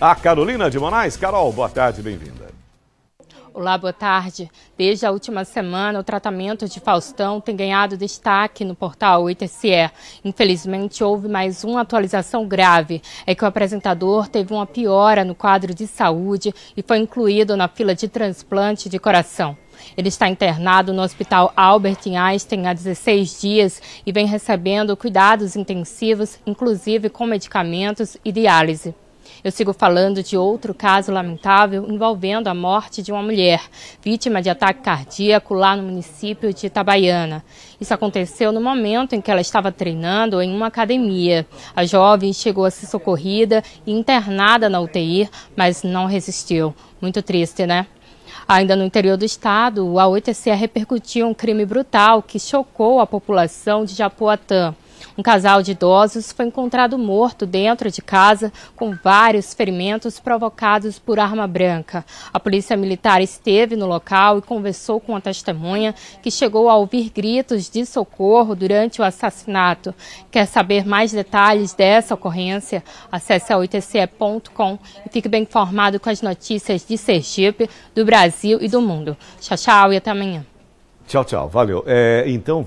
a Carolina de Moraes. Carol, boa tarde, bem-vinda. Olá, boa tarde. Desde a última semana, o tratamento de Faustão tem ganhado destaque no portal 8SE. Infelizmente, houve mais uma atualização grave. É que o apresentador teve uma piora no quadro de saúde e foi incluído na fila de transplante de coração. Ele está internado no Hospital Albert Einstein há 16 dias e vem recebendo cuidados intensivos, inclusive com medicamentos e diálise. Eu sigo falando de outro caso lamentável envolvendo a morte de uma mulher, vítima de ataque cardíaco lá no município de Itabaiana. Isso aconteceu no momento em que ela estava treinando em uma academia. A jovem chegou a ser socorrida e internada na UTI, mas não resistiu. Muito triste, né? Ainda no interior do estado, a 8 repercutiu um crime brutal que chocou a população de Japoatã. Um casal de idosos foi encontrado morto dentro de casa com vários ferimentos provocados por arma branca. A polícia militar esteve no local e conversou com a testemunha que chegou a ouvir gritos de socorro durante o assassinato. Quer saber mais detalhes dessa ocorrência? Acesse a 8 e fique bem informado com as notícias de Sergipe, do Brasil e do mundo. Tchau, tchau e até amanhã. Tchau, tchau. Valeu. É, então,